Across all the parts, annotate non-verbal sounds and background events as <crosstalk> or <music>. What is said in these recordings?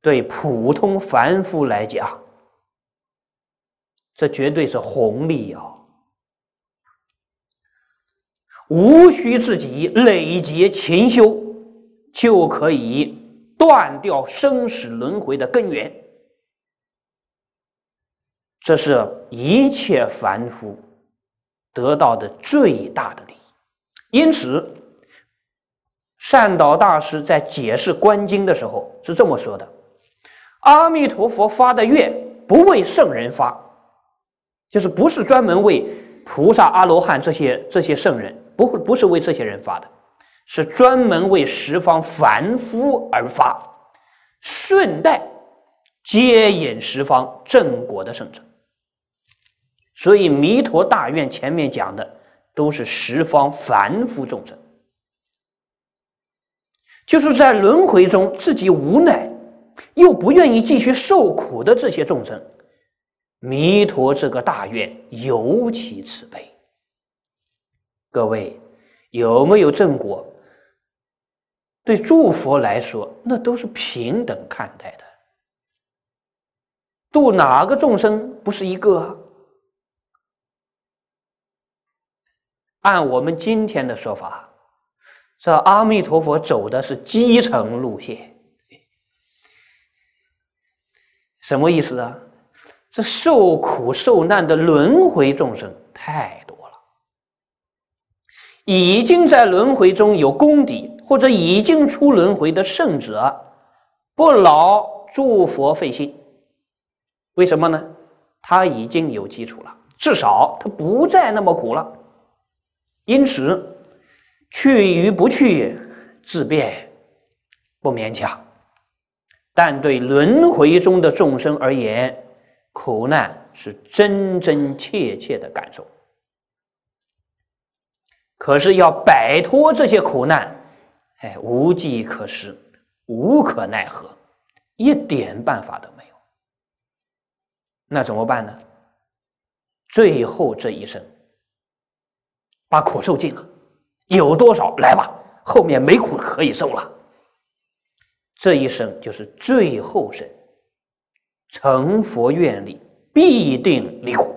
对普通凡夫来讲，这绝对是红利哦！无需自己累劫勤修，就可以断掉生死轮回的根源。这是一切凡夫得到的最大的利益。因此，善导大师在解释《观经》的时候是这么说的。阿弥陀佛发的愿，不为圣人发，就是不是专门为菩萨、阿罗汉这些这些圣人，不不是为这些人发的，是专门为十方凡夫而发，顺带接引十方正果的圣者。所以弥陀大愿前面讲的，都是十方凡夫众生，就是在轮回中自己无奈。又不愿意继续受苦的这些众生，弥陀这个大愿尤其慈悲。各位有没有正果？对诸佛来说，那都是平等看待的。度哪个众生不是一个？按我们今天的说法，这阿弥陀佛走的是基层路线。什么意思啊？这受苦受难的轮回众生太多了，已经在轮回中有功底，或者已经出轮回的圣者，不劳诸佛费心。为什么呢？他已经有基础了，至少他不再那么苦了。因此，去与不去，自便，不勉强。但对轮回中的众生而言，苦难是真真切切的感受。可是要摆脱这些苦难，哎，无计可施，无可奈何，一点办法都没有。那怎么办呢？最后这一生，把苦受尽了，有多少来吧，后面没苦可以受了。这一生就是最后生，成佛愿力必定离苦，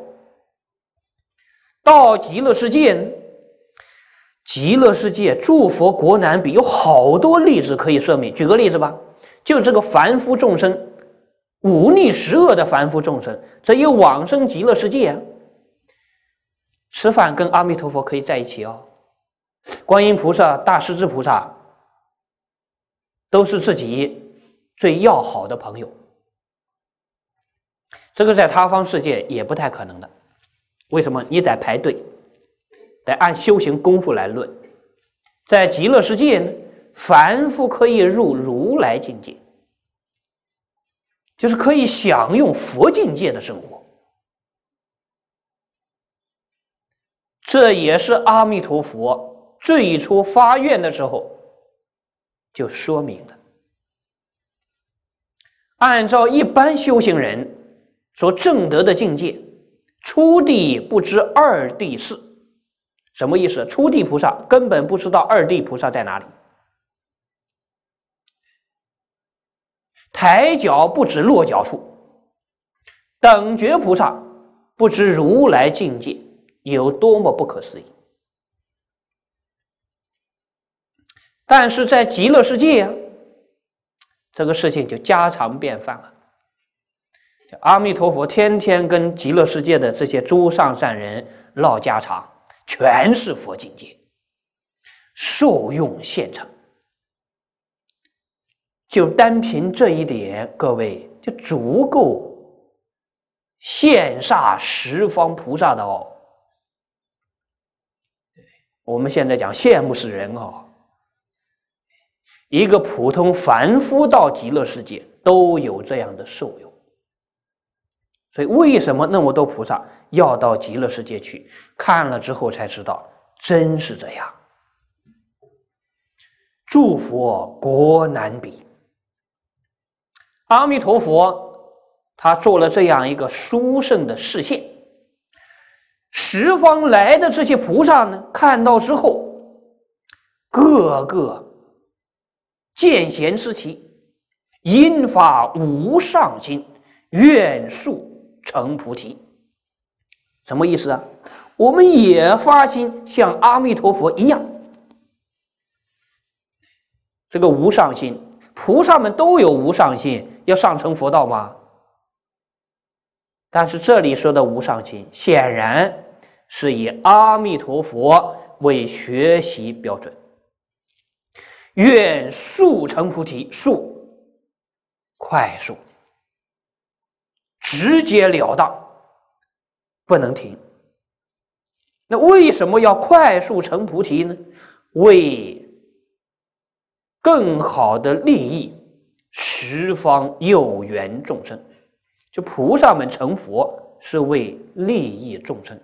到极乐世界。极乐世界诸佛国难比，有好多例子可以说明。举个例子吧，就这个凡夫众生，五逆十恶的凡夫众生，这有往生极乐世界，吃饭跟阿弥陀佛可以在一起哦，观音菩萨、大势至菩萨。都是自己最要好的朋友，这个在他方世界也不太可能的。为什么？你得排队，得按修行功夫来论。在极乐世界呢，凡夫可以入如来境界，就是可以享用佛境界的生活。这也是阿弥陀佛最初发愿的时候。就说明了，按照一般修行人所证得的境界，初地不知二地事，什么意思？初地菩萨根本不知道二地菩萨在哪里，抬脚不知落脚处，等觉菩萨不知如来境界有多么不可思议。但是在极乐世界呀，这个事情就家常便饭了。阿弥陀佛天天跟极乐世界的这些诸上善人唠家常，全是佛境界，受用现成。就单凭这一点，各位就足够羡煞十方菩萨的哦。我们现在讲羡慕死人哦。一个普通凡夫到极乐世界都有这样的受用，所以为什么那么多菩萨要到极乐世界去？看了之后才知道，真是这样。诸佛国难比，阿弥陀佛，他做了这样一个殊胜的示现，十方来的这些菩萨呢，看到之后，个个。见贤思齐，因发无上心，愿速成菩提。什么意思啊？我们也发心像阿弥陀佛一样。这个无上心，菩萨们都有无上心，要上成佛道吗？但是这里说的无上心，显然是以阿弥陀佛为学习标准。愿速成菩提，速快速、直截了当，不能停。那为什么要快速成菩提呢？为更好的利益十方有缘众生，就菩萨们成佛是为利益众生。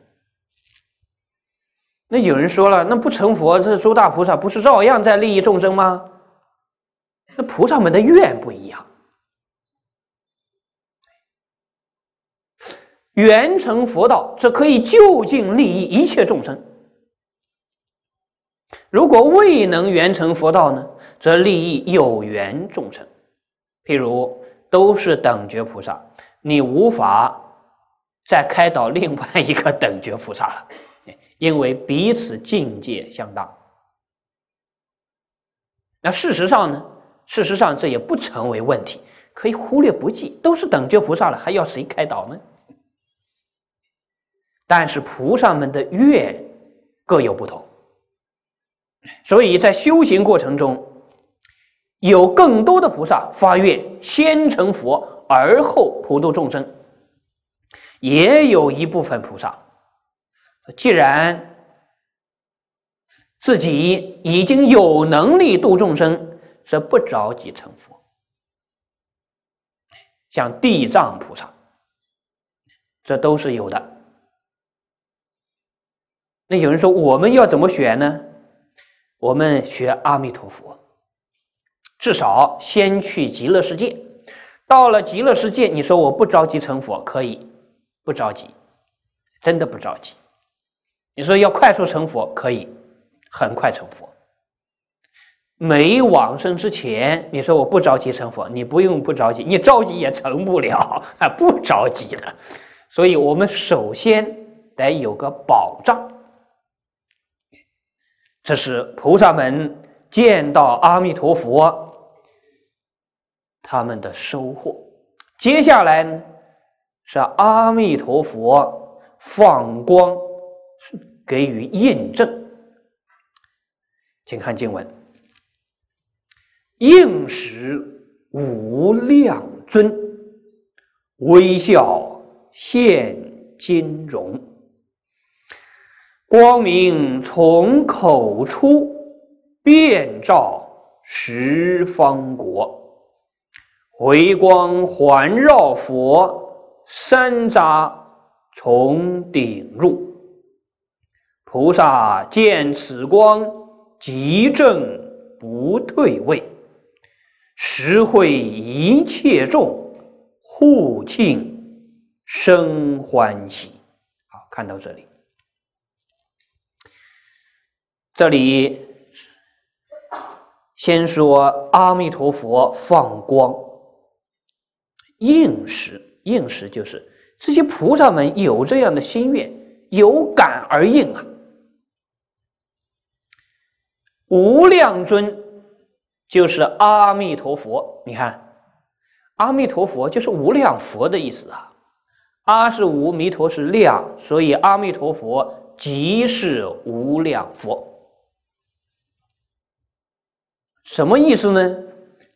那有人说了，那不成佛，这诸大菩萨不是照样在利益众生吗？那菩萨们的愿不一样，圆成佛道则可以就近利益一切众生；如果未能圆成佛道呢，则利益有缘众生。譬如都是等觉菩萨，你无法再开导另外一个等觉菩萨了。因为彼此境界相当，那事实上呢？事实上，这也不成为问题，可以忽略不计，都是等觉菩萨了，还要谁开导呢？但是菩萨们的愿各有不同，所以在修行过程中，有更多的菩萨发愿先成佛，而后普度众生，也有一部分菩萨。既然自己已经有能力度众生，是不着急成佛，像地藏菩萨，这都是有的。那有人说我们要怎么选呢？我们学阿弥陀佛，至少先去极乐世界。到了极乐世界，你说我不着急成佛，可以不着急，真的不着急。你说要快速成佛可以，很快成佛。没往生之前，你说我不着急成佛，你不用不着急，你着急也成不了，<laughs> 不着急的。所以，我们首先得有个保障。这是菩萨们见到阿弥陀佛，他们的收获。接下来呢，是阿弥陀佛放光。给予验证，请看经文：应时无量尊，微笑现金容，光明从口出，遍照十方国，回光环绕佛，山楂从顶入。菩萨见此光，即正不退位，实会一切众，互庆生欢喜。好，看到这里，这里先说阿弥陀佛放光应时，应时就是这些菩萨们有这样的心愿，有感而应啊。无量尊就是阿弥陀佛，你看，阿弥陀佛就是无量佛的意思啊。阿是无，弥陀是量，所以阿弥陀佛即是无量佛。什么意思呢？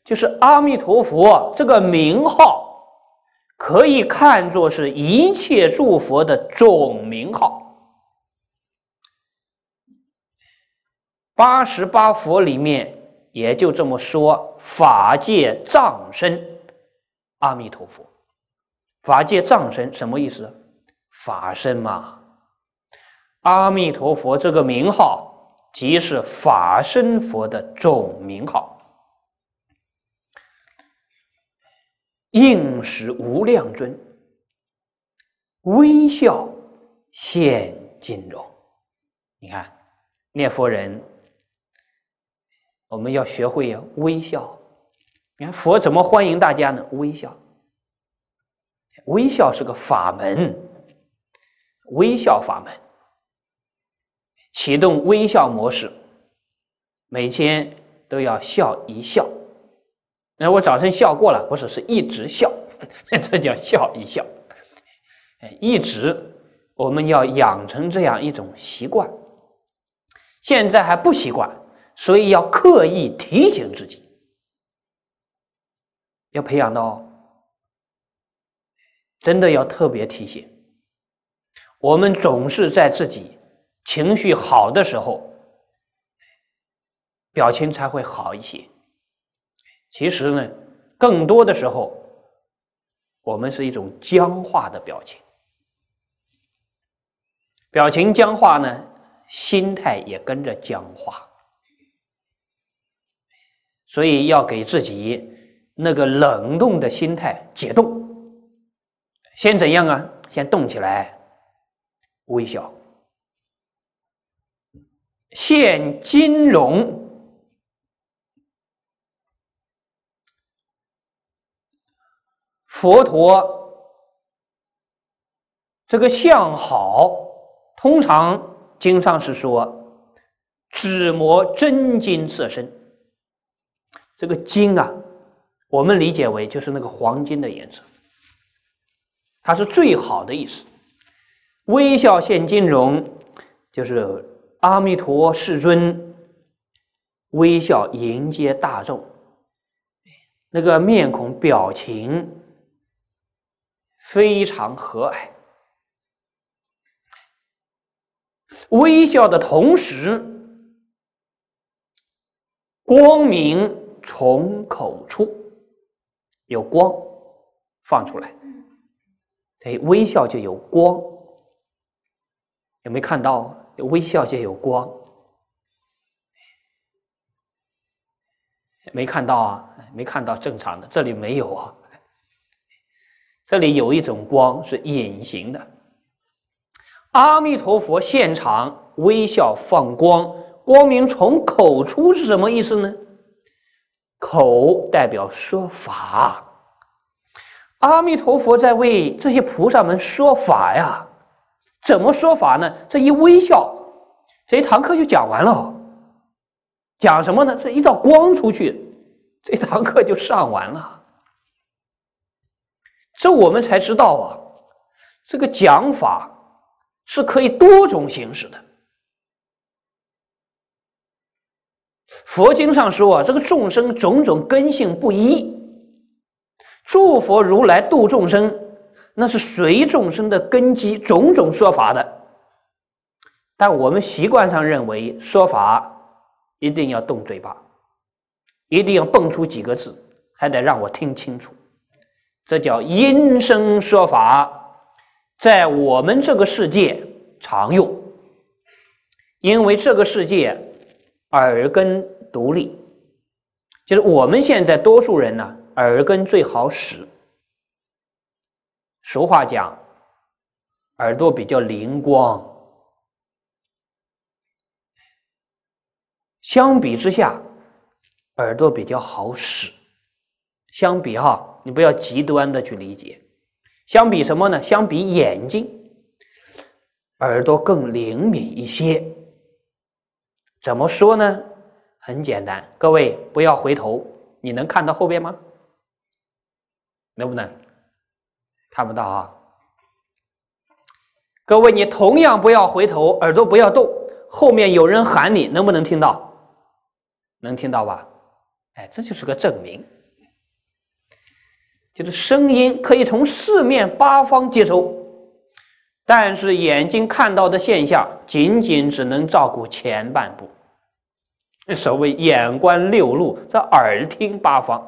就是阿弥陀佛这个名号，可以看作是一切诸佛的总名号。八十八佛里面，也就这么说法界藏身，阿弥陀佛，法界藏身什么意思？法身嘛。阿弥陀佛这个名号，即是法身佛的总名号。应时无量尊，微笑现金容。你看，念佛人。我们要学会微笑。你看佛怎么欢迎大家呢？微笑，微笑是个法门，微笑法门，启动微笑模式，每天都要笑一笑。那我早晨笑过了，不是，是一直笑，<laughs> 这叫笑一笑。哎，一直我们要养成这样一种习惯，现在还不习惯。所以要刻意提醒自己，要培养到真的要特别提醒。我们总是在自己情绪好的时候，表情才会好一些。其实呢，更多的时候，我们是一种僵化的表情。表情僵化呢，心态也跟着僵化。所以要给自己那个冷冻的心态解冻，先怎样啊？先动起来，微笑。现金融佛陀这个相好，通常经上是说，只磨真金色身。这个金啊，我们理解为就是那个黄金的颜色，它是最好的意思。微笑现金容，就是阿弥陀世尊微笑迎接大众，那个面孔表情非常和蔼。微笑的同时，光明。从口出有光放出来，以微笑就有光，有没看到？微笑就有光，没看到啊？没看到正常的，这里没有啊？这里有一种光是隐形的。阿弥陀佛，现场微笑放光，光明从口出是什么意思呢？口代表说法，阿弥陀佛在为这些菩萨们说法呀？怎么说法呢？这一微笑，这一堂课就讲完了。讲什么呢？这一道光出去，这堂课就上完了。这我们才知道啊，这个讲法是可以多种形式的。佛经上说啊，这个众生种种根性不一，诸佛如来度众生，那是随众生的根基种种说法的。但我们习惯上认为说法一定要动嘴巴，一定要蹦出几个字，还得让我听清楚，这叫音声说法，在我们这个世界常用，因为这个世界。耳根独立，就是我们现在多数人呢，耳根最好使。俗话讲，耳朵比较灵光。相比之下，耳朵比较好使。相比哈，你不要极端的去理解。相比什么呢？相比眼睛，耳朵更灵敏一些。怎么说呢？很简单，各位不要回头，你能看到后边吗？能不能？看不到啊！各位，你同样不要回头，耳朵不要动，后面有人喊你，能不能听到？能听到吧？哎，这就是个证明，就是声音可以从四面八方接收。但是眼睛看到的现象，仅仅只能照顾前半部。所谓“眼观六路，这耳听八方”，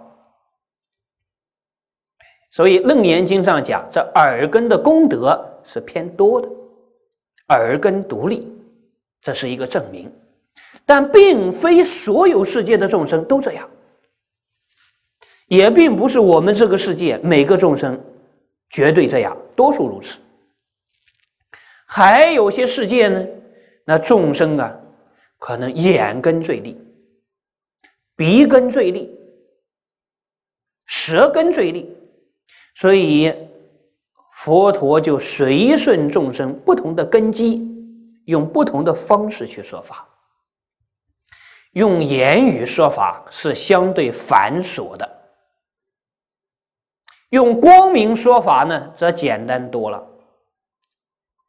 所以《楞严经》上讲，这耳根的功德是偏多的，耳根独立，这是一个证明。但并非所有世界的众生都这样，也并不是我们这个世界每个众生绝对这样，多数如此。还有些世界呢，那众生啊，可能眼根最利，鼻根最利，舌根最利，所以佛陀就随顺众生不同的根基，用不同的方式去说法。用言语说法是相对繁琐的，用光明说法呢，则简单多了。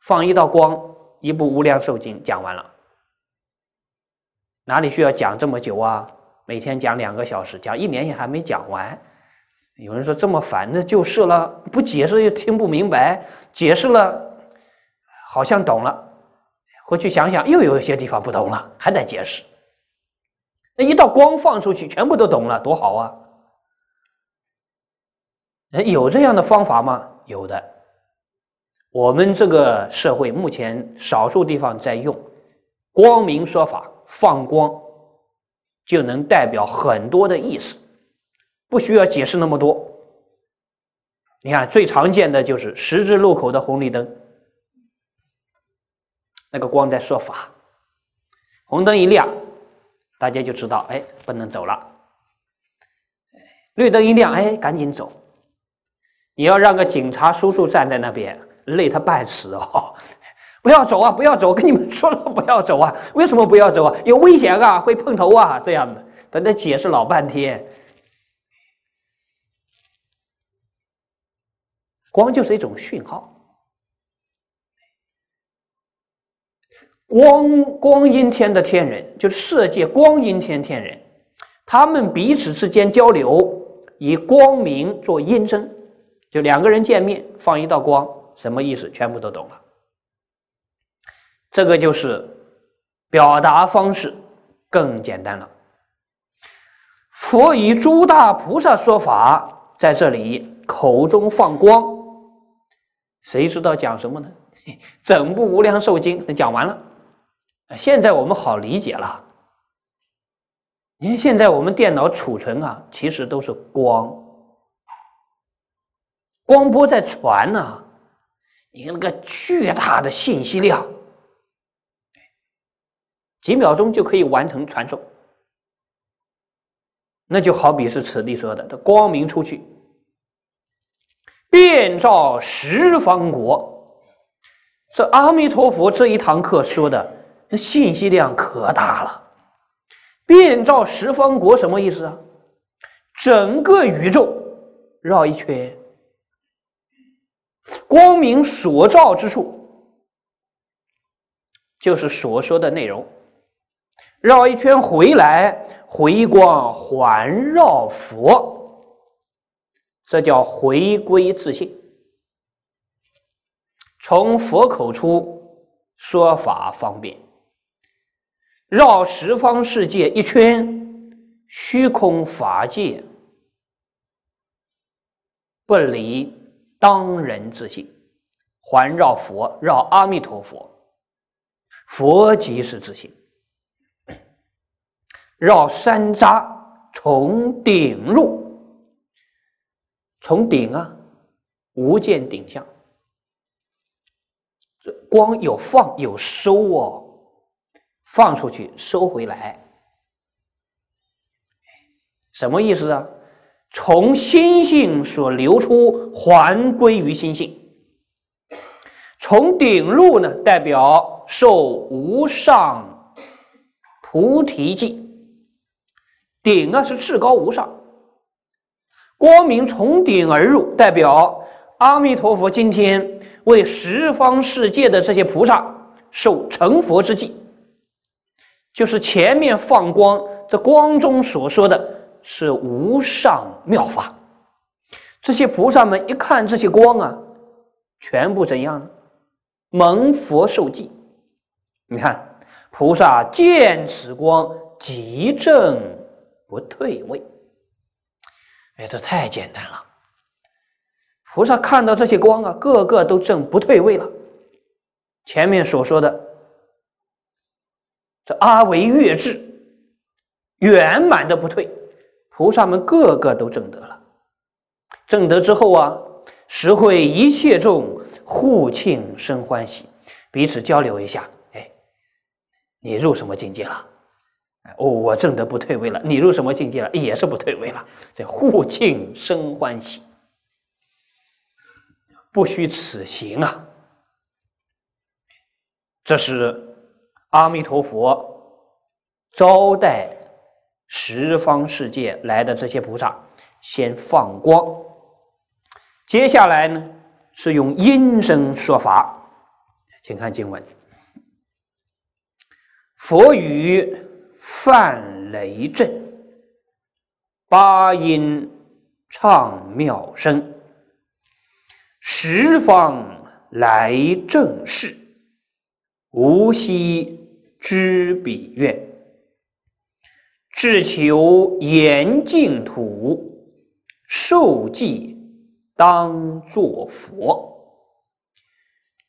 放一道光，一部《无量寿经》讲完了，哪里需要讲这么久啊？每天讲两个小时，讲一年也还没讲完。有人说这么烦，那就是了。不解释又听不明白，解释了好像懂了，回去想想又有一些地方不懂了，还得解释。那一道光放出去，全部都懂了，多好啊！哎，有这样的方法吗？有的。我们这个社会目前少数地方在用“光明说法”，放光就能代表很多的意思，不需要解释那么多。你看，最常见的就是十字路口的红绿灯，那个光在说法，红灯一亮，大家就知道，哎，不能走了；绿灯一亮，哎，赶紧走。你要让个警察叔叔站在那边。累他半死哦！<laughs> 不要走啊！不要走！跟你们说了 <laughs> 不要走啊！为什么不要走啊？有危险啊！会碰头啊！这样的，在那解释老半天。光就是一种讯号。光光阴天的天人，就是世界光阴天天人，他们彼此之间交流，以光明做音声，就两个人见面放一道光。什么意思？全部都懂了。这个就是表达方式更简单了。佛以诸大菩萨说法，在这里口中放光，谁知道讲什么呢？<laughs> 整部无量寿经讲完了。现在我们好理解了。你看，现在我们电脑储存啊，其实都是光，光波在传啊。一个那个巨大的信息量，几秒钟就可以完成传送。那就好比是此地说的，这光明出去，遍照十方国。这阿弥陀佛这一堂课说的那信息量可大了，遍照十方国什么意思啊？整个宇宙绕一圈。光明所照之处，就是所说的内容。绕一圈回来，回光环绕佛，这叫回归自信。从佛口出说法方便，绕十方世界一圈，虚空法界不离。当人自性，环绕佛，绕阿弥陀佛，佛即是自性。<coughs> 绕山楂，从顶入，从顶啊，无见顶相。这光有放有收哦，放出去，收回来，什么意思啊？从心性所流出，还归于心性；从顶入呢，代表受无上菩提记。顶啊是至高无上，光明从顶而入，代表阿弥陀佛今天为十方世界的这些菩萨受成佛之际，就是前面放光这光中所说的。是无上妙法。这些菩萨们一看这些光啊，全部怎样呢？蒙佛受记。你看，菩萨见此光，即正不退位。哎，这太简单了。菩萨看到这些光啊，个个都正不退位了。前面所说的这阿维月智，圆满的不退。菩萨们个个都正德了，正德之后啊，十会一切众互庆生欢喜，彼此交流一下，哎，你入什么境界了？哦，我正德不退位了。你入什么境界了？也是不退位了。这互庆生欢喜，不虚此行啊！这是阿弥陀佛招待。十方世界来的这些菩萨，先放光，接下来呢是用音声说法，请看经文：佛语泛雷震，八音唱妙声，十方来正士，无息知彼愿。只求严净土，受记当作佛，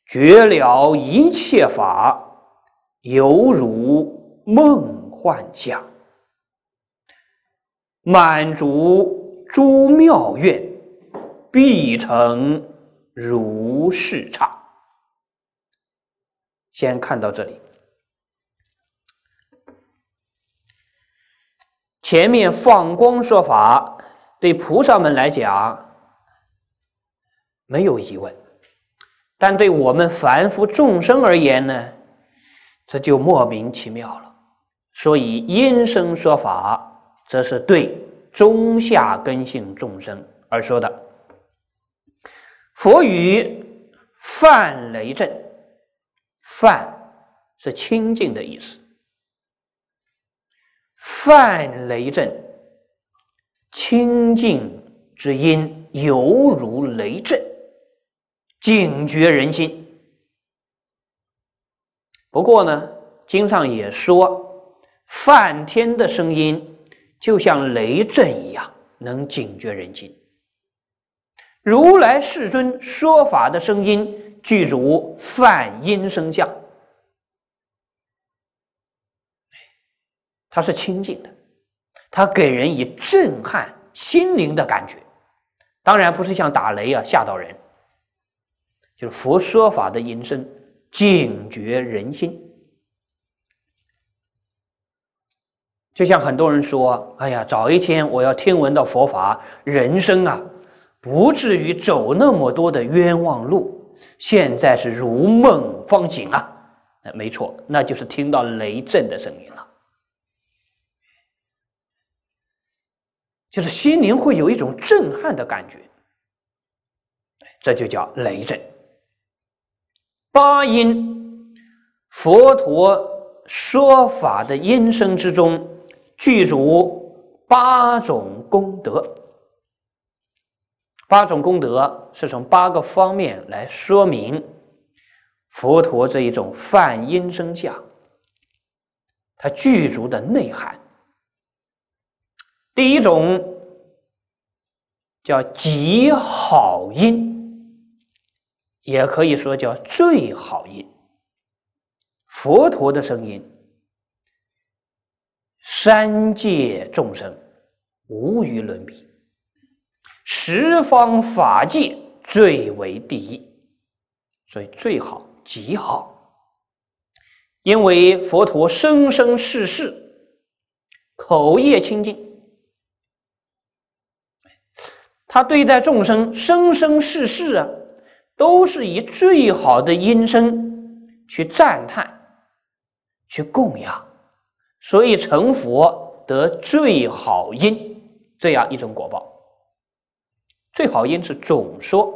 绝了一切法，犹如梦幻相。满足诸妙愿，必成如是刹。先看到这里。前面放光说法，对菩萨们来讲没有疑问，但对我们凡夫众生而言呢，这就莫名其妙了。所以因声说法，则是对中下根性众生而说的。佛语泛雷震，泛是清净的意思。泛雷震，清净之音犹如雷震，警觉人心。不过呢，经上也说，梵天的声音就像雷震一样，能警觉人心。如来世尊说法的声音，具足梵音声相。它是清净的，它给人以震撼心灵的感觉。当然不是像打雷啊吓到人，就是佛说法的音声警觉人心。就像很多人说：“哎呀，早一天我要听闻到佛法，人生啊不至于走那么多的冤枉路。”现在是如梦方醒啊！没错，那就是听到雷震的声音。就是心灵会有一种震撼的感觉，这就叫雷震。八音佛陀说法的音声之中具足八种功德，八种功德是从八个方面来说明佛陀这一种泛音声相，它具足的内涵。第一种叫极好音，也可以说叫最好音。佛陀的声音，三界众生无与伦比，十方法界最为第一，所以最好、极好。因为佛陀生生世世口业清净。他对待众生，生生世世啊，都是以最好的音声去赞叹、去供养，所以成佛得最好因这样一种果报。最好因是总说，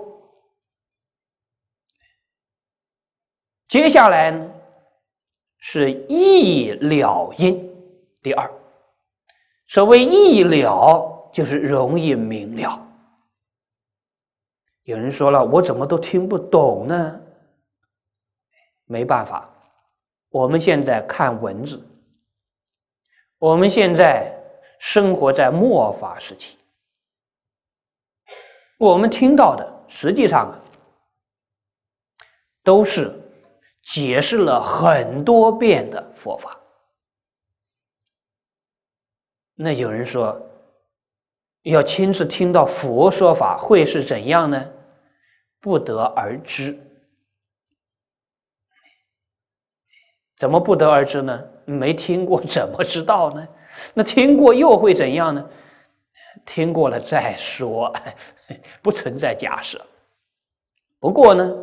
接下来呢是一了因。第二，所谓一了，就是容易明了。有人说了：“我怎么都听不懂呢？”没办法，我们现在看文字，我们现在生活在末法时期，我们听到的实际上啊，都是解释了很多遍的佛法。那有人说。要亲自听到佛说法会是怎样呢？不得而知。怎么不得而知呢？没听过怎么知道呢？那听过又会怎样呢？听过了再说，<laughs> 不存在假设。不过呢，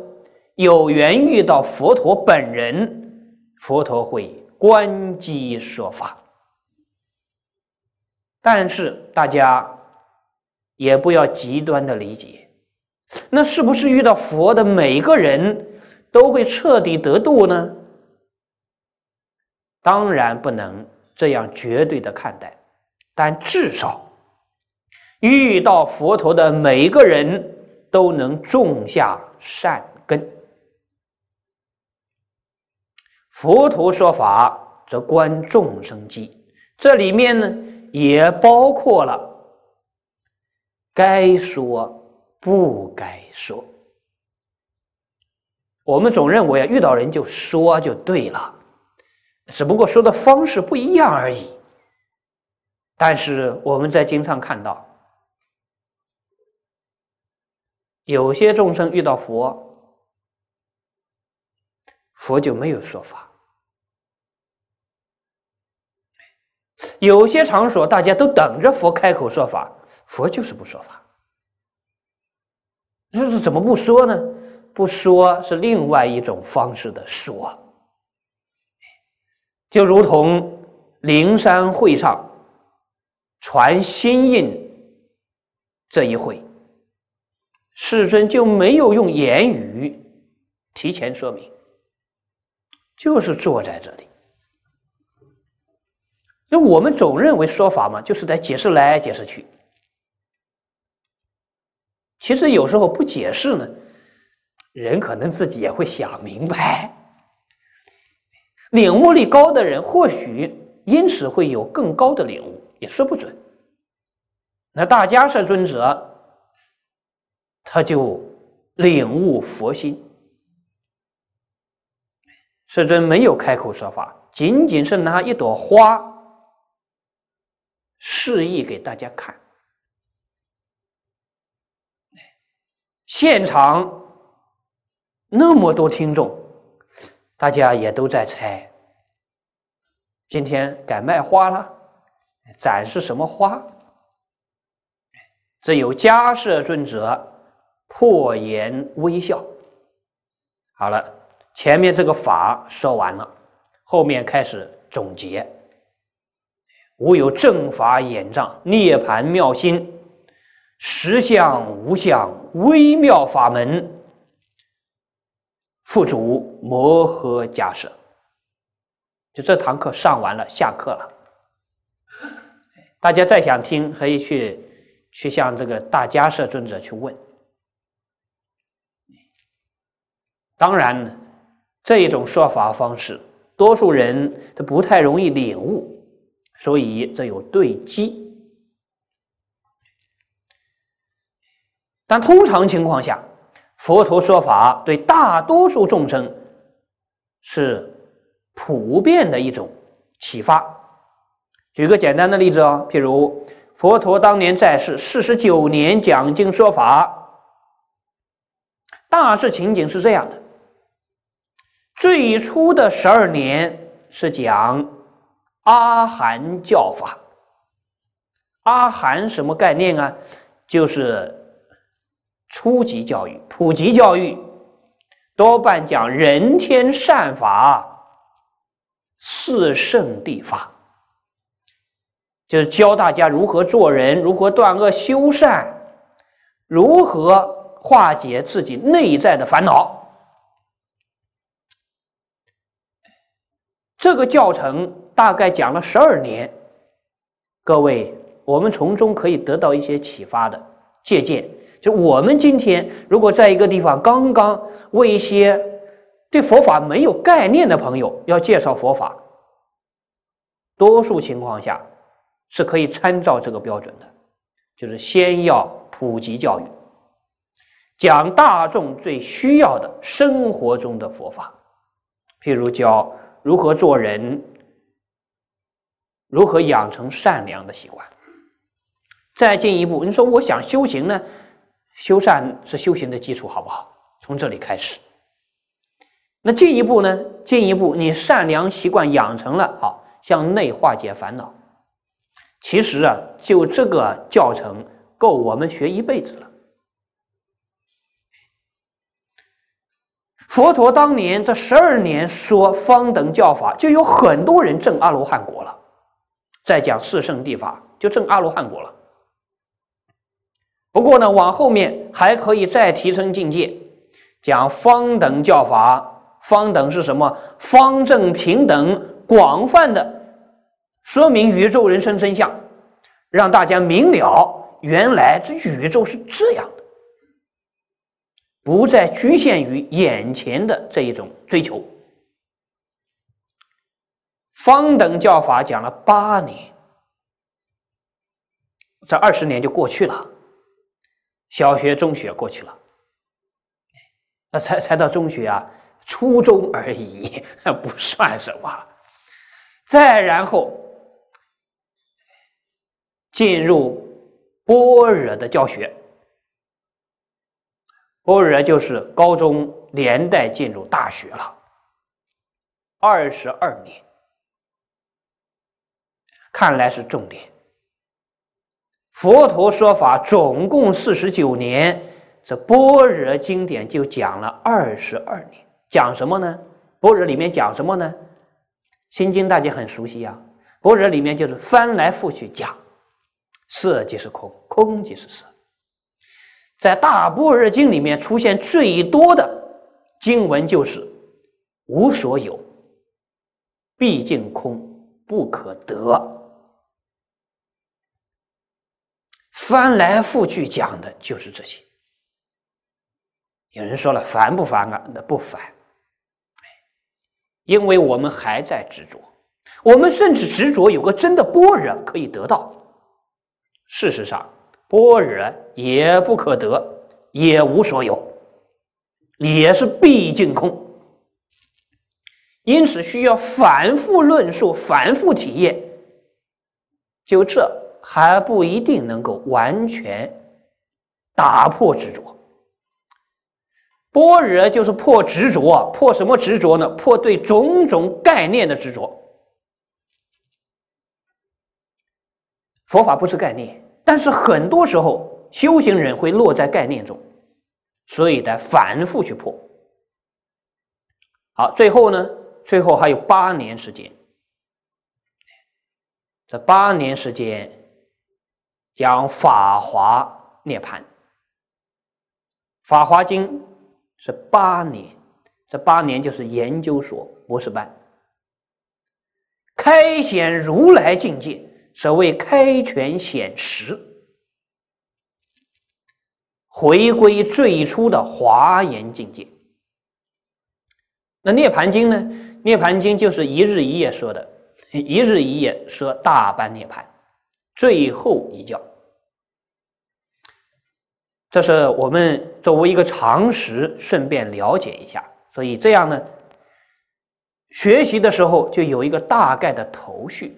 有缘遇到佛陀本人，佛陀会关机说法。但是大家。也不要极端的理解，那是不是遇到佛的每一个人都会彻底得度呢？当然不能这样绝对的看待，但至少遇到佛陀的每一个人都能种下善根。佛陀说法则观众生机，这里面呢也包括了。该说不该说，我们总认为遇到人就说就对了，只不过说的方式不一样而已。但是我们在经上看到，有些众生遇到佛，佛就没有说法；有些场所大家都等着佛开口说法。佛就是不说法，就是怎么不说呢？不说是另外一种方式的说，就如同灵山会上传心印这一会，世尊就没有用言语提前说明，就是坐在这里。那我们总认为说法嘛，就是在解释来解释去。其实有时候不解释呢，人可能自己也会想明白。领悟力高的人，或许因此会有更高的领悟，也说不准。那大家是尊者，他就领悟佛心。世尊没有开口说法，仅仅是拿一朵花示意给大家看。现场那么多听众，大家也都在猜，今天改卖花了？展示什么花？这有家舍尊者破颜微笑。好了，前面这个法说完了，后面开始总结。无有正法眼障，涅盘妙心，实相无相。微妙法门，复主摩诃迦舍。就这堂课上完了，下课了。大家再想听，可以去去向这个大迦舍尊者去问。当然呢，这一种说法方式，多数人他不太容易领悟，所以这有对机。但通常情况下，佛陀说法对大多数众生是普遍的一种启发。举个简单的例子哦，譬如佛陀当年在世四十九年讲经说法，大致情景是这样的：最初的十二年是讲阿含教法，阿含什么概念啊？就是。初级教育、普及教育，多半讲人天善法、四圣地法，就是教大家如何做人，如何断恶修善，如何化解自己内在的烦恼。这个教程大概讲了十二年，各位，我们从中可以得到一些启发的借鉴。就我们今天如果在一个地方刚刚为一些对佛法没有概念的朋友要介绍佛法，多数情况下是可以参照这个标准的，就是先要普及教育，讲大众最需要的、生活中的佛法，譬如教如何做人，如何养成善良的习惯，再进一步，你说我想修行呢？修善是修行的基础，好不好？从这里开始。那进一步呢？进一步，你善良习惯养成了，好向内化解烦恼。其实啊，就这个教程够我们学一辈子了。佛陀当年这十二年说方等教法，就有很多人证阿罗汉果了；再讲四圣谛法，就证阿罗汉果了。不过呢，往后面还可以再提升境界，讲方等教法。方等是什么？方正平等，广泛的说明宇宙人生真相，让大家明了，原来这宇宙是这样的，不再局限于眼前的这一种追求。方等教法讲了八年，这二十年就过去了。小学、中学过去了，那才才到中学啊，初中而已，不算什么。再然后进入般若的教学，般若就是高中，连带进入大学了，二十二年，看来是重点。佛陀说法总共四十九年，这般若经典就讲了二十二年。讲什么呢？般若里面讲什么呢？心经大家很熟悉呀。般若里面就是翻来覆去讲，色即是空，空即是色。在大般若经里面出现最多的经文就是“无所有，毕竟空，不可得”。翻来覆去讲的就是这些。有人说了，烦不烦啊？那不烦，因为我们还在执着，我们甚至执着有个真的般若可以得到。事实上，般若也不可得，也无所有，也是毕竟空。因此，需要反复论述，反复体验，就这。还不一定能够完全打破执着。般若就是破执着，破什么执着呢？破对种种概念的执着。佛法不是概念，但是很多时候修行人会落在概念中，所以得反复去破。好，最后呢，最后还有八年时间。这八年时间。讲《法华涅槃》，《法华经》是八年，这八年就是研究所博士班，开显如来境界，所谓开权显实，回归最初的华严境界。那《涅槃经》呢？《涅槃经》就是一日一夜说的，一日一夜说大般涅槃，最后一觉。这是我们作为一个常识，顺便了解一下。所以这样呢，学习的时候就有一个大概的头绪。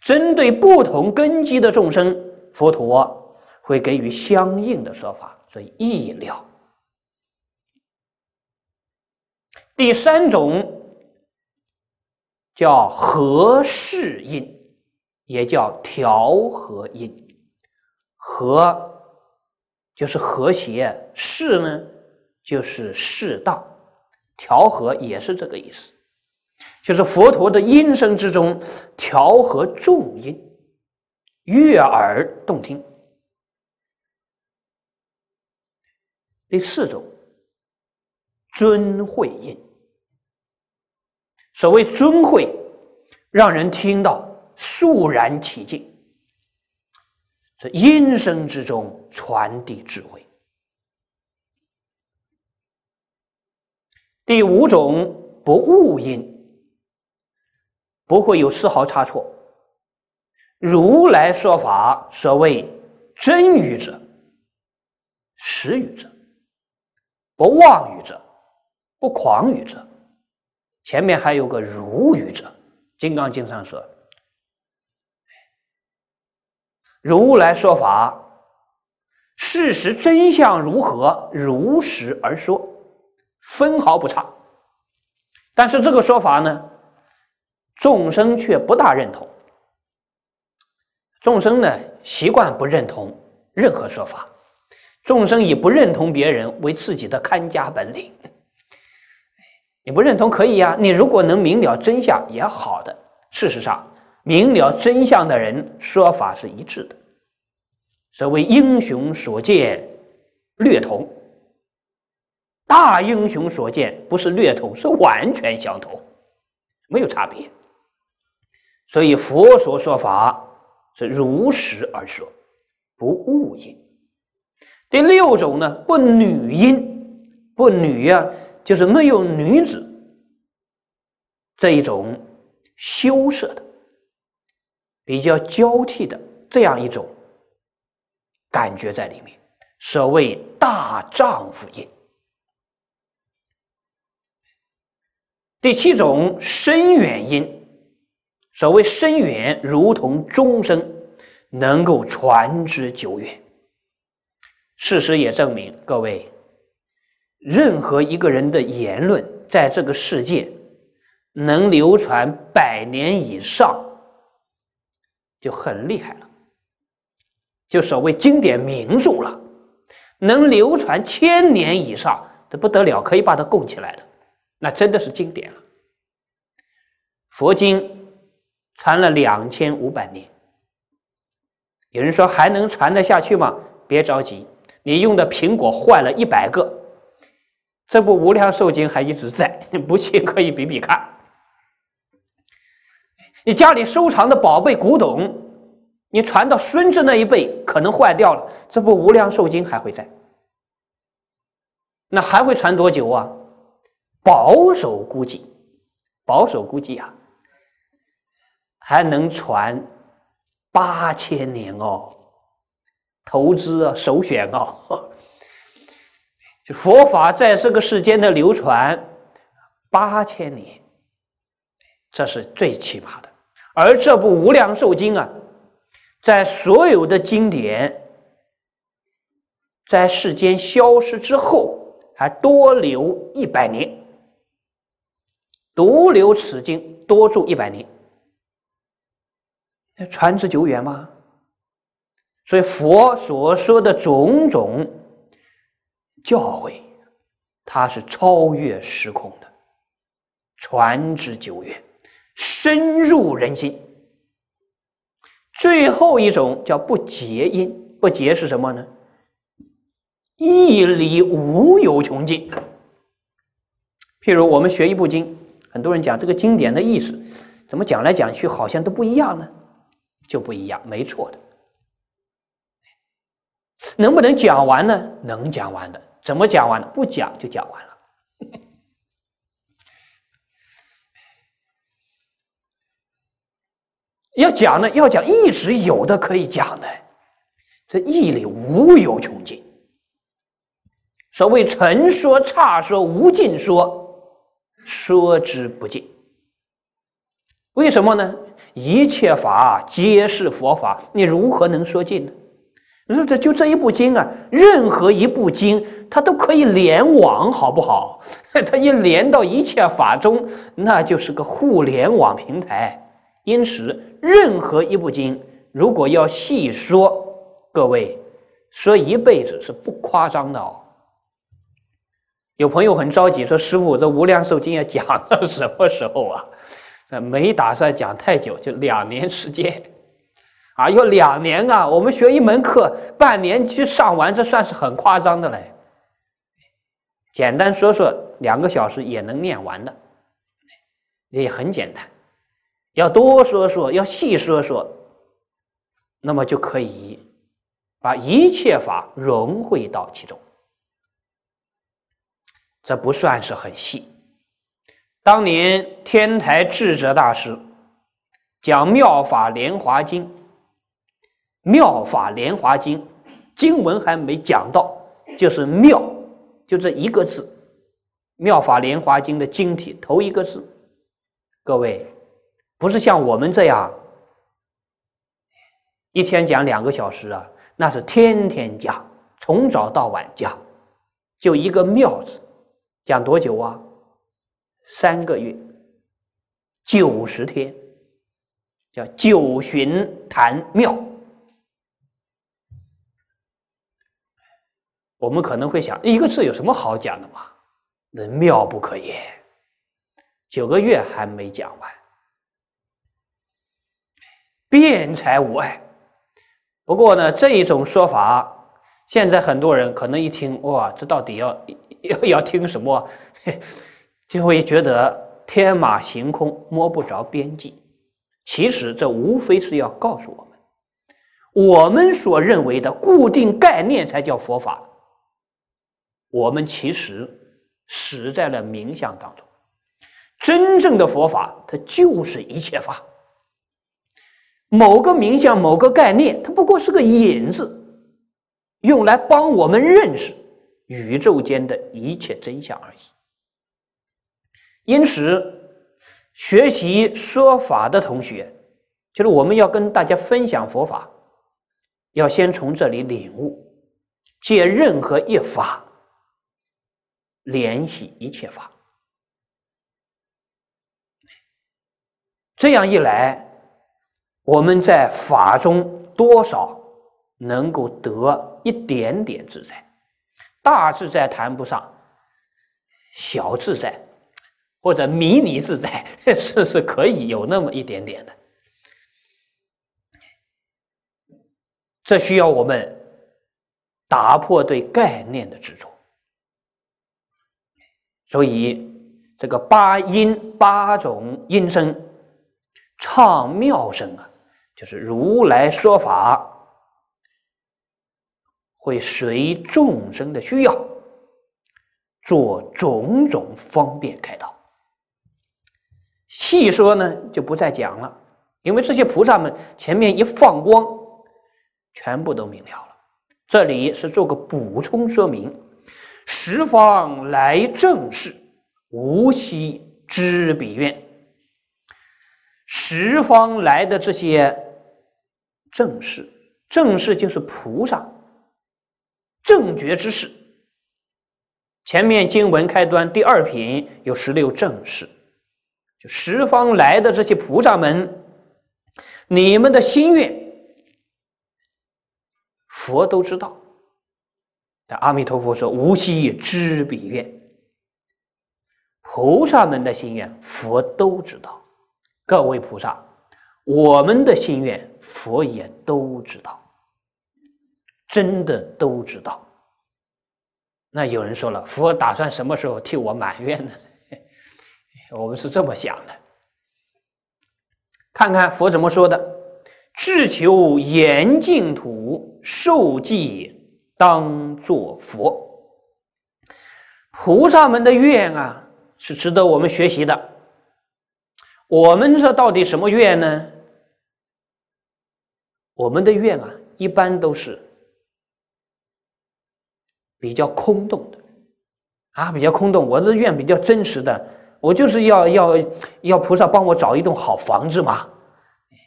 针对不同根基的众生，佛陀会给予相应的说法，所以意了。第三种叫合适音，也叫调和因，和。就是和谐，适呢，就是适当，调和也是这个意思，就是佛陀的音声之中调和重音，悦耳动听。第四种，尊会音，所谓尊会，让人听到肃然起敬。在音声之中传递智慧。第五种不误音，不会有丝毫差错。如来说法，所谓真语者、实语者、不妄语者、不狂语者。前面还有个如语者，《金刚经》上说。如来说法，事实真相如何，如实而说，分毫不差。但是这个说法呢，众生却不大认同。众生呢，习惯不认同任何说法，众生以不认同别人为自己的看家本领。你不认同可以呀，你如果能明了真相也好的。事实上。明了真相的人说法是一致的，所谓英雄所见略同，大英雄所见不是略同，是完全相同，没有差别。所以佛所说法是如实而说，不误也。第六种呢，不女音，不女啊，就是没有女子这一种羞涩的。比较交替的这样一种感觉在里面。所谓大丈夫音，第七种深远音，所谓深远，如同钟声，能够传之久远。事实也证明，各位，任何一个人的言论，在这个世界能流传百年以上。就很厉害了，就所谓经典名著了，能流传千年以上，这不得了，可以把它供起来的，那真的是经典了。佛经传了两千五百年，有人说还能传得下去吗？别着急，你用的苹果坏了一百个，这部《无量寿经还一直在，<laughs> 不信可以比比看。你家里收藏的宝贝古董，你传到孙子那一辈可能坏掉了，这不无量寿经还会在，那还会传多久啊？保守估计，保守估计啊，还能传八千年哦！投资啊，首选啊，<laughs> 就佛法在这个世间的流传八千年，这是最奇葩的。而这部无量寿经啊，在所有的经典在世间消失之后，还多留一百年，独留此经多住一百年，那传之久远吗？所以佛所说的种种教诲，它是超越时空的，传之久远。深入人心。最后一种叫不结音，不结是什么呢？义理无有穷尽。譬如我们学一部经，很多人讲这个经典的意思，怎么讲来讲去好像都不一样呢？就不一样，没错的。能不能讲完呢？能讲完的，怎么讲完？的？不讲就讲完了。要讲呢，要讲意识有的可以讲的，这义理无有穷尽。所谓成说、差说、无尽说，说之不尽。为什么呢？一切法皆是佛法，你如何能说尽呢？你说这就这一部经啊，任何一部经，它都可以联网，好不好？<laughs> 它一连到一切法中，那就是个互联网平台。因此。任何一部经，如果要细说，各位说一辈子是不夸张的哦。有朋友很着急说：“师傅，这《无量寿经》要讲到什么时候啊？”没打算讲太久，就两年时间啊！要两年啊！我们学一门课半年去上完，这算是很夸张的嘞。简单说说，两个小时也能念完的，也很简单。要多说说，要细说说，那么就可以把一切法融汇到其中。这不算是很细。当年天台智者大师讲《妙法莲华经》，《妙法莲华经》经文还没讲到，就是“妙”，就这一个字，《妙法莲华经》的经体头一个字。各位。不是像我们这样一天讲两个小时啊，那是天天讲，从早到晚讲，就一个“妙”字，讲多久啊？三个月，九十天，叫九旬谈妙。我们可能会想，一个字有什么好讲的嘛？那妙不可言，九个月还没讲完。辩才无碍，不过呢，这一种说法，现在很多人可能一听，哇，这到底要要要听什么？<laughs> 就会觉得天马行空，摸不着边际。其实这无非是要告诉我们，我们所认为的固定概念才叫佛法。我们其实死在了冥想当中，真正的佛法，它就是一切法。某个名相、某个概念，它不过是个引子，用来帮我们认识宇宙间的一切真相而已。因此，学习说法的同学，就是我们要跟大家分享佛法，要先从这里领悟，借任何一法联系一切法。这样一来。我们在法中多少能够得一点点自在，大自在谈不上，小自在或者迷你自在 <laughs> 是是可以有那么一点点的，这需要我们打破对概念的执着，所以这个八音八种音声唱妙声啊。就是如来说法，会随众生的需要做种种方便开导。细说呢，就不再讲了，因为这些菩萨们前面一放光，全部都明了了。这里是做个补充说明：十方来正士，无须知彼愿。十方来的这些。正士，正士就是菩萨，正觉之士。前面经文开端第二品有十六正士，就十方来的这些菩萨们，你们的心愿，佛都知道。但阿弥陀佛说：“无心知彼愿，菩萨们的心愿，佛都知道。”各位菩萨。我们的心愿，佛也都知道，真的都知道。那有人说了，佛打算什么时候替我满愿呢？<laughs> 我们是这么想的，看看佛怎么说的：“至求严净土，受记当作佛。”菩萨们的愿啊，是值得我们学习的。我们这到底什么愿呢？我们的愿啊，一般都是比较空洞的，啊，比较空洞。我的愿比较真实的，我就是要要要菩萨帮我找一栋好房子嘛，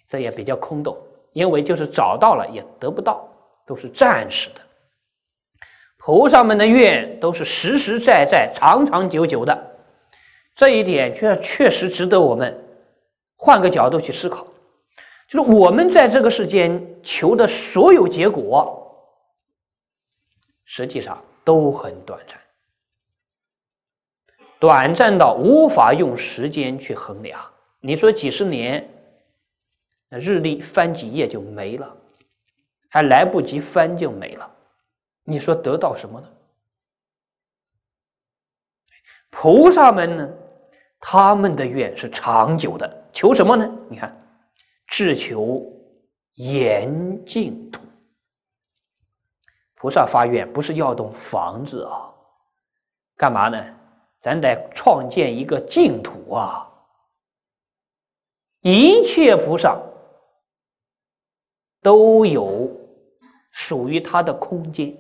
这也比较空洞。因为就是找到了也得不到，都是暂时的。菩萨们的愿都是实实在在、长长久久的，这一点确确实值得我们换个角度去思考。就是我们在这个世间求的所有结果，实际上都很短暂，短暂到无法用时间去衡量。你说几十年，那日历翻几页就没了，还来不及翻就没了。你说得到什么呢？菩萨们呢？他们的愿是长久的，求什么呢？你看。至求严净土，菩萨发愿不是要栋房子啊，干嘛呢？咱得创建一个净土啊！一切菩萨都有属于他的空间，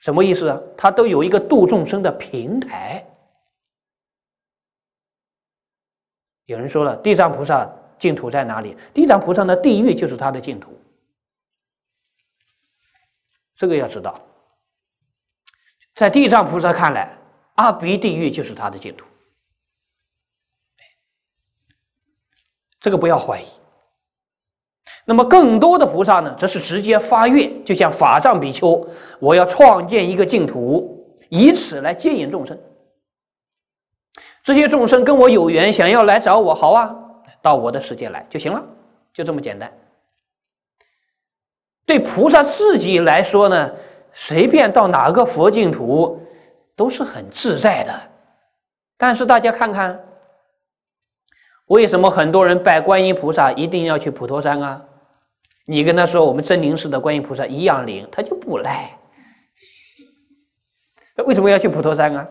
什么意思啊？他都有一个度众生的平台。有人说了，地藏菩萨。净土在哪里？地藏菩萨的地狱就是他的净土，这个要知道。在地藏菩萨看来，阿鼻地狱就是他的净土，这个不要怀疑。那么更多的菩萨呢，则是直接发愿，就像法藏比丘，我要创建一个净土，以此来接引众生。这些众生跟我有缘，想要来找我，好啊。到我的世界来就行了，就这么简单。对菩萨自己来说呢，随便到哪个佛净土都是很自在的。但是大家看看，为什么很多人拜观音菩萨一定要去普陀山啊？你跟他说我们真灵寺的观音菩萨一样灵，他就不来。那为什么要去普陀山啊？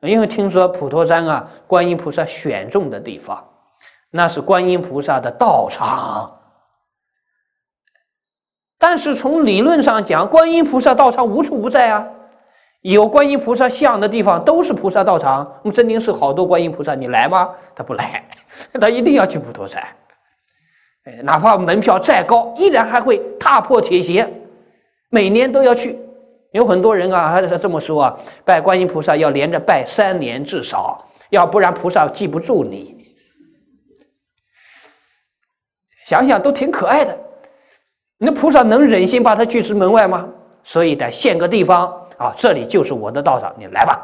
因为听说普陀山啊，观音菩萨选中的地方。那是观音菩萨的道场，但是从理论上讲，观音菩萨道场无处不在啊。有观音菩萨像的地方，都是菩萨道场。我们真定寺好多观音菩萨，你来吗？他不来，<laughs> 他一定要去普陀山，哪怕门票再高，依然还会踏破铁鞋，每年都要去。有很多人啊，还这么说啊，拜观音菩萨要连着拜三年至少，要不然菩萨记不住你。想想都挺可爱的，那菩萨能忍心把他拒之门外吗？所以得现个地方啊，这里就是我的道场，你来吧。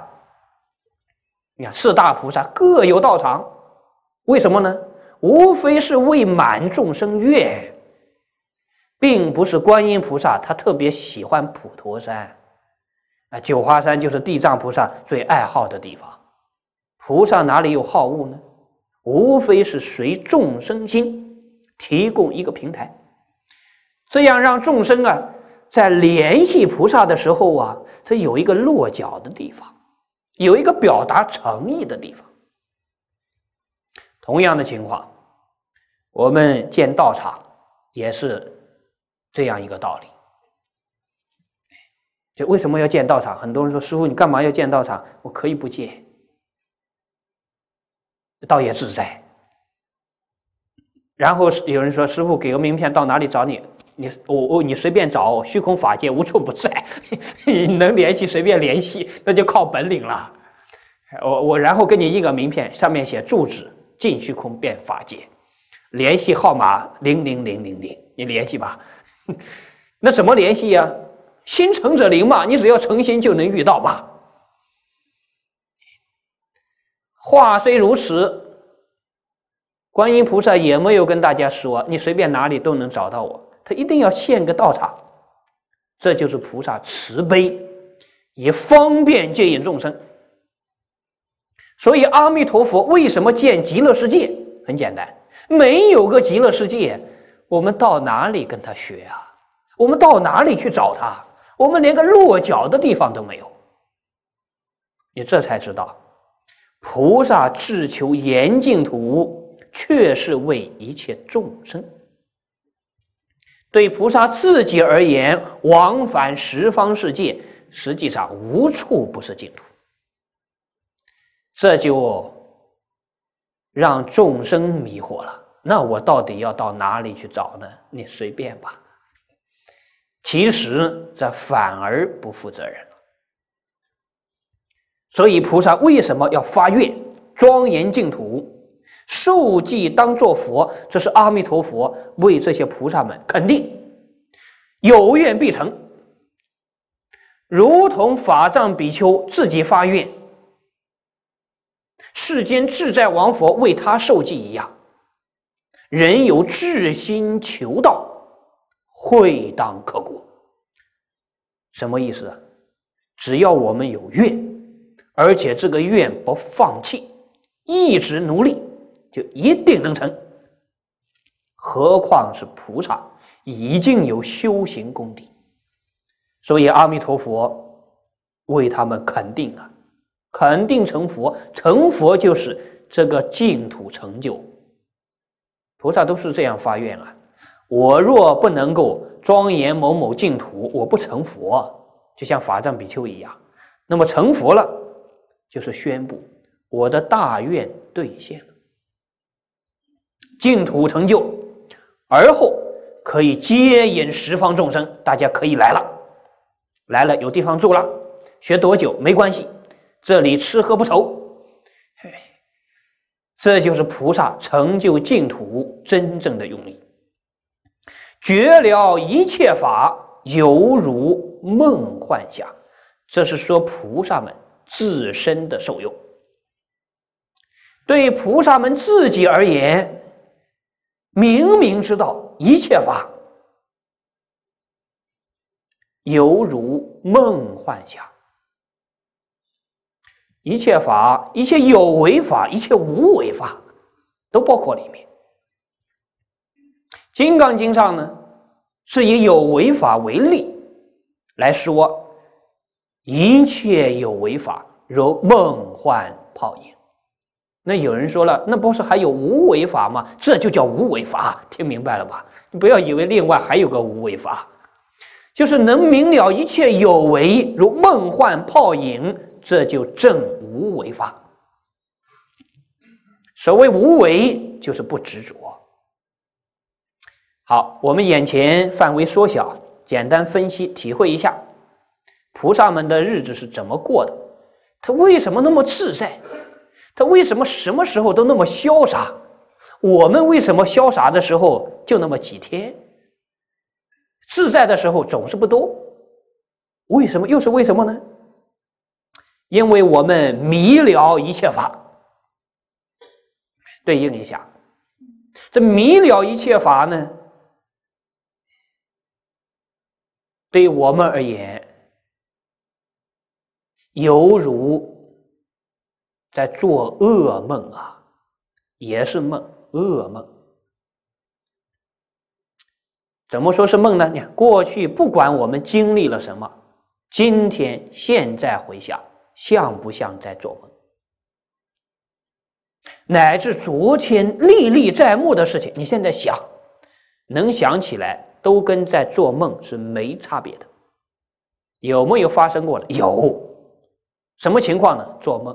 你看四大菩萨各有道场，为什么呢？无非是为满众生愿，并不是观音菩萨他特别喜欢普陀山，啊，九华山就是地藏菩萨最爱好的地方。菩萨哪里有好恶呢？无非是随众生心。提供一个平台，这样让众生啊，在联系菩萨的时候啊，这有一个落脚的地方，有一个表达诚意的地方。同样的情况，我们建道场也是这样一个道理。就为什么要建道场？很多人说，师傅你干嘛要建道场？我可以不建，倒也自在。然后有人说：“师傅，给个名片，到哪里找你？你我我，你随便找，虚空法界无处不在，<laughs> 能联系随便联系，那就靠本领了。我我，然后给你印个名片，上面写住址，进虚空变法界，联系号码零零零零零，你联系吧。<laughs> 那怎么联系呀？心诚者灵嘛，你只要诚心就能遇到吧。话虽如此。”观音菩萨也没有跟大家说，你随便哪里都能找到我。他一定要献个道场，这就是菩萨慈悲，也方便接引众生。所以阿弥陀佛为什么建极乐世界？很简单，没有个极乐世界，我们到哪里跟他学啊？我们到哪里去找他？我们连个落脚的地方都没有。你这才知道，菩萨自求严净土。却是为一切众生。对菩萨自己而言，往返十方世界，实际上无处不是净土。这就让众生迷惑了。那我到底要到哪里去找呢？你随便吧。其实这反而不负责任了。所以菩萨为什么要发愿庄严净土？受记当作佛，这是阿弥陀佛为这些菩萨们肯定有愿必成，如同法藏比丘自己发愿，世间自在王佛为他受记一样。人有至心求道，会当可果。什么意思啊？只要我们有愿，而且这个愿不放弃，一直努力。就一定能成，何况是菩萨已经有修行功底，所以阿弥陀佛为他们肯定啊，肯定成佛，成佛就是这个净土成就。菩萨都是这样发愿啊，我若不能够庄严某某净土，我不成佛，就像法藏比丘一样。那么成佛了，就是宣布我的大愿兑现了。净土成就，而后可以接引十方众生。大家可以来了，来了有地方住了，学多久没关系，这里吃喝不愁。这就是菩萨成就净土真正的用意。绝了一切法，犹如梦幻想。这是说菩萨们自身的受用，对菩萨们自己而言。明明知道一切法犹如梦幻想，一切法、一切有为法、一切无为法都包括里面。《金刚经》上呢是以有为法为例来说，一切有为法如梦幻泡影。那有人说了，那不是还有无为法吗？这就叫无为法，听明白了吧？你不要以为另外还有个无为法，就是能明了一切有为如梦幻泡影，这就正无为法。所谓无为，就是不执着。好，我们眼前范围缩小，简单分析体会一下，菩萨们的日子是怎么过的？他为什么那么自在？为什么什么时候都那么潇洒？我们为什么潇洒的时候就那么几天？自在的时候总是不多，为什么又是为什么呢？因为我们迷了一切法。对应一下，这迷了一切法呢，对我们而言，犹如。在做噩梦啊，也是梦，噩梦。怎么说是梦呢？你看，过去不管我们经历了什么，今天现在回想，像不像在做梦？乃至昨天历历在目的事情，你现在想，能想起来，都跟在做梦是没差别的。有没有发生过的？有。什么情况呢？做梦。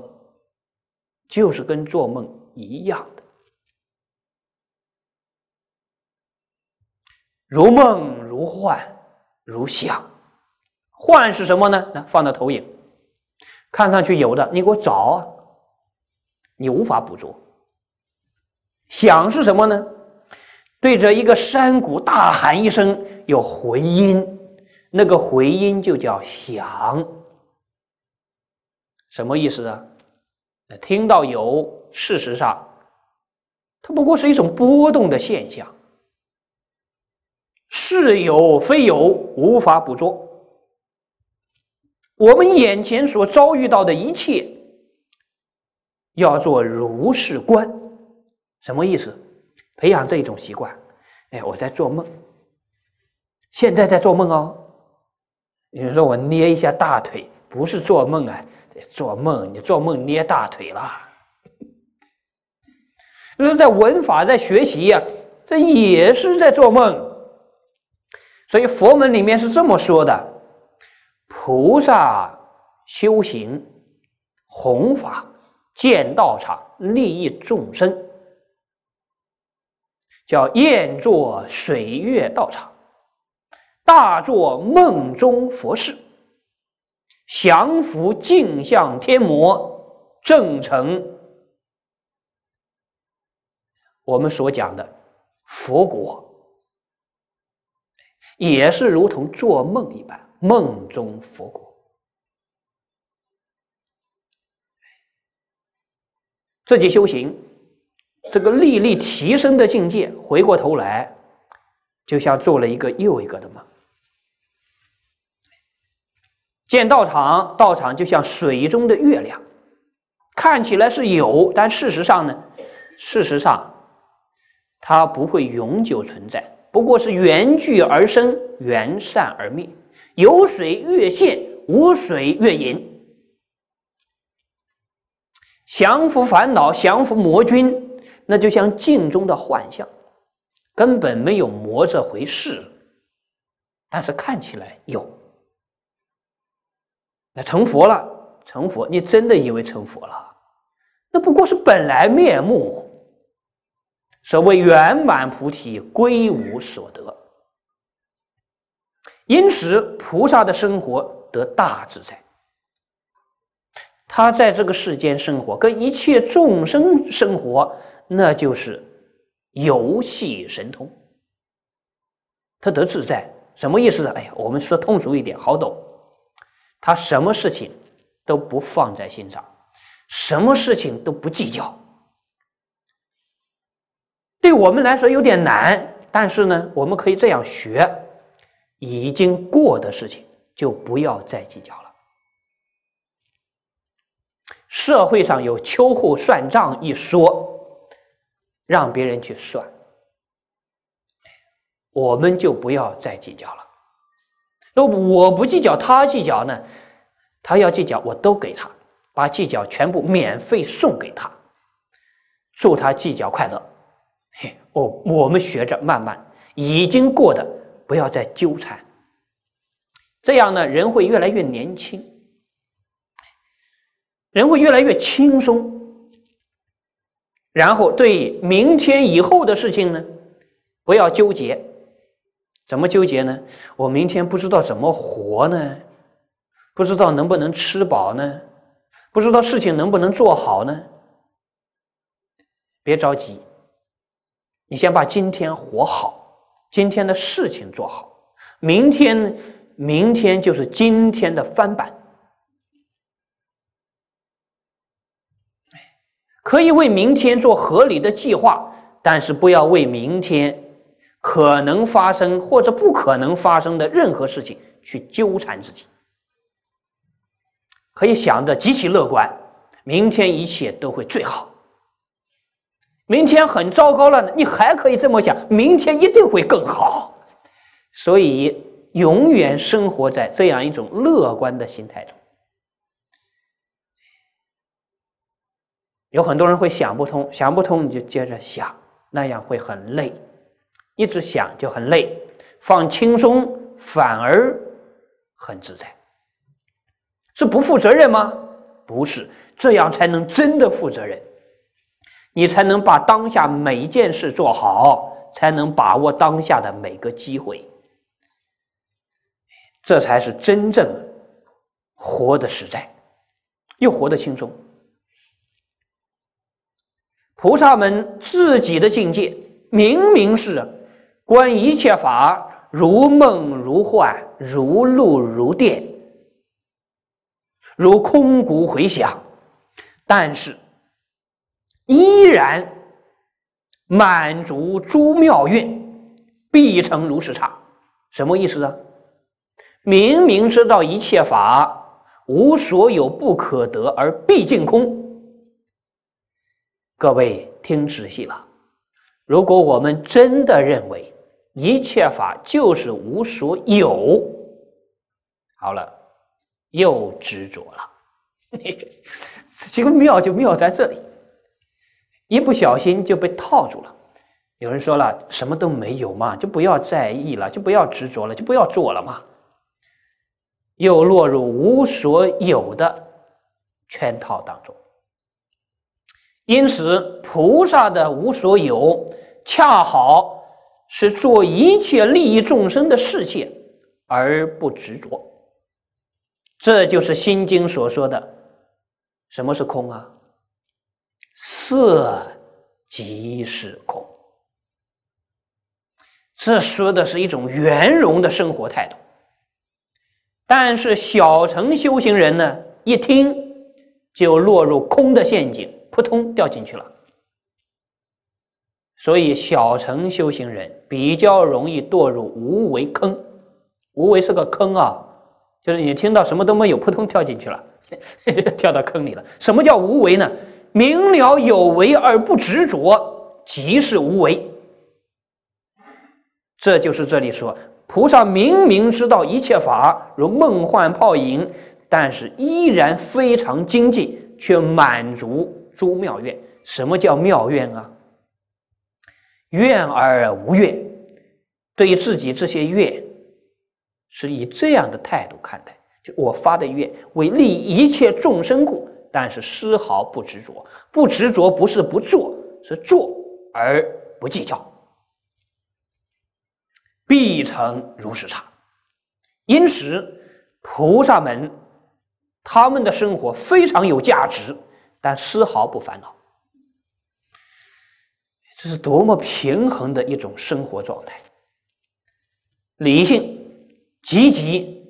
就是跟做梦一样的，如梦如幻如想，幻是什么呢？那放到投影，看上去有的，你给我找，你无法捕捉。想是什么呢？对着一个山谷大喊一声，有回音，那个回音就叫响。什么意思啊？听到有，事实上，它不过是一种波动的现象，是有非有，无法捕捉。我们眼前所遭遇到的一切，要做如是观，什么意思？培养这一种习惯。哎，我在做梦，现在在做梦哦。你说我捏一下大腿，不是做梦啊。做梦，你做梦捏大腿了。那在文法在学习呀，这也是在做梦。所以佛门里面是这么说的：菩萨修行弘法建道场，利益众生，叫宴作水月道场，大做梦中佛事。降服镜像天魔，正成我们所讲的佛国，也是如同做梦一般，梦中佛国。自己修行这个历历提升的境界，回过头来，就像做了一个又一个的梦。见道场，道场就像水中的月亮，看起来是有，但事实上呢？事实上，它不会永久存在，不过是缘聚而生，缘散而灭。有水月现，无水月隐。降服烦恼，降服魔君，那就像镜中的幻象，根本没有魔这回事，但是看起来有。成佛了，成佛，你真的以为成佛了？那不过是本来面目，所谓圆满菩提，归无所得。因此，菩萨的生活得大自在。他在这个世间生活，跟一切众生生活，那就是游戏神通。他得自在，什么意思？哎呀，我们说通俗一点，好懂。他什么事情都不放在心上，什么事情都不计较。对我们来说有点难，但是呢，我们可以这样学：已经过的事情就不要再计较了。社会上有“秋后算账”一说，让别人去算，我们就不要再计较了。都我不计较，他计较呢，他要计较，我都给他，把计较全部免费送给他，祝他计较快乐。嘿，我我们学着慢慢，已经过的不要再纠缠，这样呢，人会越来越年轻，人会越来越轻松。然后对明天以后的事情呢，不要纠结。怎么纠结呢？我明天不知道怎么活呢？不知道能不能吃饱呢？不知道事情能不能做好呢？别着急，你先把今天活好，今天的事情做好，明天明天就是今天的翻版。可以为明天做合理的计划，但是不要为明天。可能发生或者不可能发生的任何事情去纠缠自己，可以想的极其乐观。明天一切都会最好。明天很糟糕了你还可以这么想：明天一定会更好。所以，永远生活在这样一种乐观的心态中。有很多人会想不通，想不通你就接着想，那样会很累。一直想就很累，放轻松反而很自在，是不负责任吗？不是，这样才能真的负责任，你才能把当下每一件事做好，才能把握当下的每个机会，这才是真正活得实在，又活得轻松。菩萨们自己的境界明明是。观一切法如梦如幻，如露如电，如空谷回响，但是依然满足诸妙愿，必成如是刹。什么意思啊？明明知道一切法无所有不可得，而必竟空。各位听仔细了，如果我们真的认为，一切法就是无所有。好了，又执着了。<laughs> 这个妙就妙在这里，一不小心就被套住了。有人说了，什么都没有嘛，就不要在意了，就不要执着了，就不要做了嘛，又落入无所有的圈套当中。因此，菩萨的无所有，恰好。是做一切利益众生的事业，而不执着，这就是《心经》所说的“什么是空”啊？色即是空，这说的是一种圆融的生活态度。但是小乘修行人呢，一听就落入空的陷阱，扑通掉进去了。所以，小乘修行人比较容易堕入无为坑。无为是个坑啊，就是你听到什么都没有，扑通跳进去了，<laughs> 跳到坑里了。什么叫无为呢？明了有为而不执着，即是无为。这就是这里说，菩萨明明知道一切法如梦幻泡影，但是依然非常精进，却满足诸妙愿。什么叫妙愿啊？怨而无怨，对于自己这些怨，是以这样的态度看待。就我发的愿，为利益一切众生故，但是丝毫不执着。不执着不是不做，是做而不计较。必成如是常，因此菩萨们他们的生活非常有价值，但丝毫不烦恼。这是多么平衡的一种生活状态，理性、积极、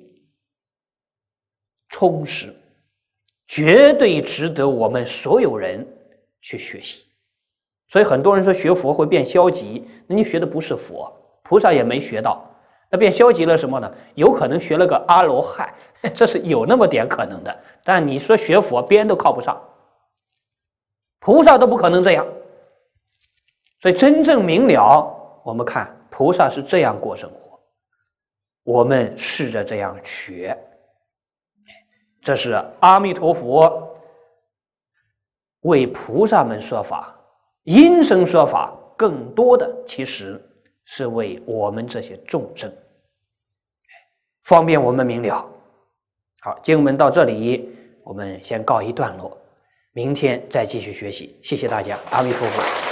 充实，绝对值得我们所有人去学习。所以很多人说学佛会变消极，那你学的不是佛，菩萨也没学到，那变消极了什么呢？有可能学了个阿罗汉，<laughs> 这是有那么点可能的。但你说学佛，别人都靠不上，菩萨都不可能这样。所以真正明了，我们看菩萨是这样过生活，我们试着这样学。这是阿弥陀佛为菩萨们说法，因声说法更多的其实是为我们这些众生，方便我们明了。好，经文到这里，我们先告一段落，明天再继续学习。谢谢大家，阿弥陀佛。